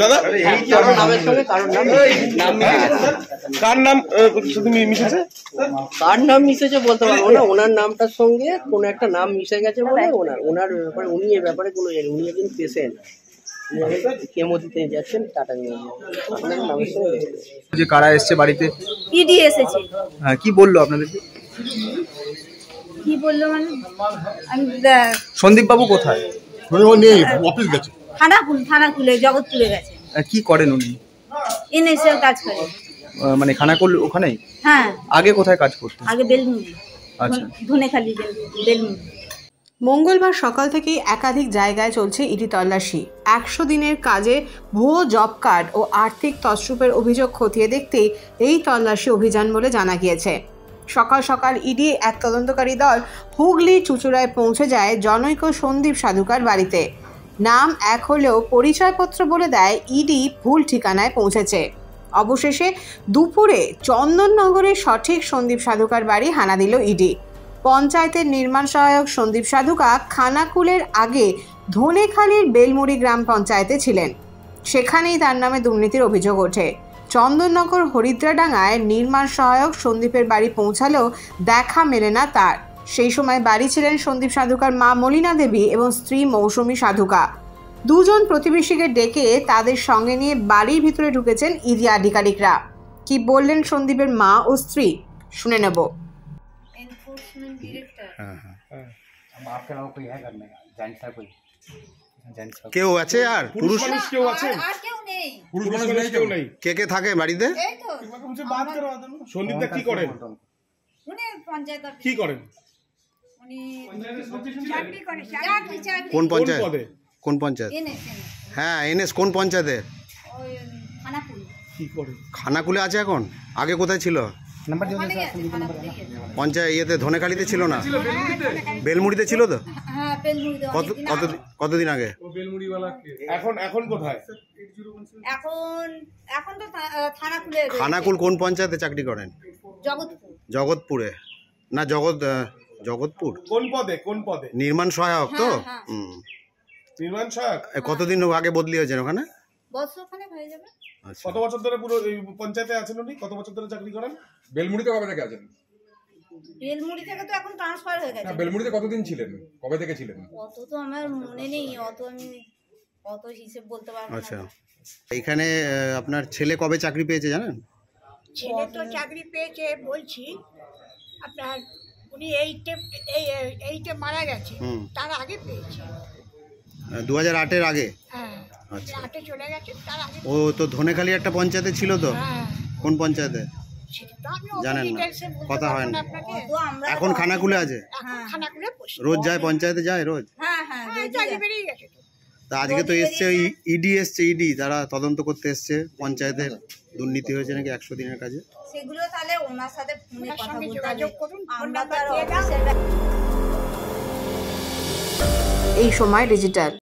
দাদা কার নাম তুমি মিশেছে কার নাম মিশেছে বলতে পারবো না ওনার নামটার সঙ্গে কোন একটা নাম মিশে গেছে বলে ওনার ওনার ব্যাপারে উনি এ ব্যাপারে কোনো ইয়ে উনি একজন পেশেন্ট আপনার নামের সঙ্গে যে কারা বাড়িতে এসেছে হ্যাঁ কি বললো মানে? সন্দীপ বাবু কোথায় নেই অফিস গেছে থানা থানা খুলে জগৎ খুলে গেছে কি করেন উনি এনএসএল কাজ করে মানে ওখানে হ্যাঁ আগে কোথায় কাজ করতেন আগে বেলমুড়ি আচ্ছা বেলমুড়ি মঙ্গলবার সকাল থেকেই একাধিক জায়গায় চলছে ইডি তল্লাশি একশো দিনের কাজে ভুয়ো জব কার্ড ও আর্থিক তছরূপের অভিযোগ খতিয়ে দেখতেই এই তল্লাশি অভিযান বলে জানা গিয়েছে সকাল সকাল ইডি এক তদন্তকারী দল হুগলি চুচুড়ায় পৌঁছে যায় জনৈক সন্দীপ সাধুকার বাড়িতে নাম এক হলেও পরিচয়পত্র বলে দেয় ইডি ভুল ঠিকানায় পৌঁছেছে অবশেষে দুপুরে চন্দননগরের সঠিক সন্দীপ সাধুকার বাড়ি হানা দিল ইডি পঞ্চায়েতের নির্মাণ সহায়ক সন্দীপ সাধুকা খানাকুলের আগে ধনেখালীর বেলমুড়ি গ্রাম পঞ্চায়েতে ছিলেন সেখানেই তার নামে দুর্নীতির অভিযোগ ওঠে চন্দননগর হরিদ্রাডাঙ্গায় নির্মাণ সহায়ক সন্দীপের বাড়ি পৌঁছালেও দেখা মেলে না তার সেই সময় বাড়ি ছিলেন সন্দীপ সাধুকার মা মলিনা দেবী এবং স্ত্রী মৌসুমী সাধুকা দুজন প্রতিবেশীকে ডেকে তাদের সঙ্গে নিয়ে বাড়ির ভিতরে ঢুকেছেন ইডি আধিকারিকরা কি বললেন সন্দীপের মা ও স্ত্রী শুনে নেব হ্যাঁ, হ্যাঁ। হ্যাঁ, কেউ আছে আর পুরুষ কেউ আছে কে কে থাকে বাড়িতে সন্দীপ কি করেন কি করেন কোন পঞ্চায়েত কোন পঞ্চায়েত হ্যাঁ এনএস কোন পঞ্চায়েতে খানাকুলে আছে এখন আগে কোথায় ছিল পঞ্চায়েত ইয়েতে ধনেখালিতে ছিল না হ্যাঁ, বেলমুড়িতে ছিল তো হ্যাঁ, কত কত কতদিন আগে খানাকুল কোন পঞ্চায়েতে চাকরি করেন জগৎপুরে না জগৎ জগৎপুর কোন পদে কোন পদে নির্মাণ সহায়ক তো হ্যাঁ, হ্যাঁ। নির্মাণ সহায়ক কতদিন আগে বদলি হয়েছেন ওখানে আচ্ছা। কত বছর ধরে পুরো পঞ্চায়েতে আছেন উনি কত বছর ধরে চাকরি করেন বেলমুড়িতে কবে থেকে বেলমুড়ি থেকে তো এখন ট্রান্সফার হয়ে বেলমুড়িতে ছিলেন কবে থেকে ছিলেন অত তো আমার মনে নেই অত আমি আচ্ছা এখানে আপনার ছেলে কবে চাকরি পেয়েছে জানেন ছেলে তো চাকরি পেয়েছে বলছি আপনার উনি এইটে মারা হ্যাঁ, হ্যাঁ, আচ্ছা। গেছে তার আগে পেয়েছে দু হাজার আটের আগে আচ্ছা। ও তো ধনেখালি একটা পঞ্চায়েতে ছিল তো হ্যাঁ। কোন পঞ্চায়েতে জানেন না। কথা হয় না এখন খানাকুলে আছে রোজ যায় পঞ্চায়েতে যায় রোজ তা আজকে তো এসছে ওই ইডি এসছে ইডি তারা তদন্ত করতে এসছে পঞ্চায়েতের দুর্নীতি হয়েছে নাকি একশো দিনের কাজে সেগুলো তাহলে ওনার সাথে এই সময় ডিজিটাল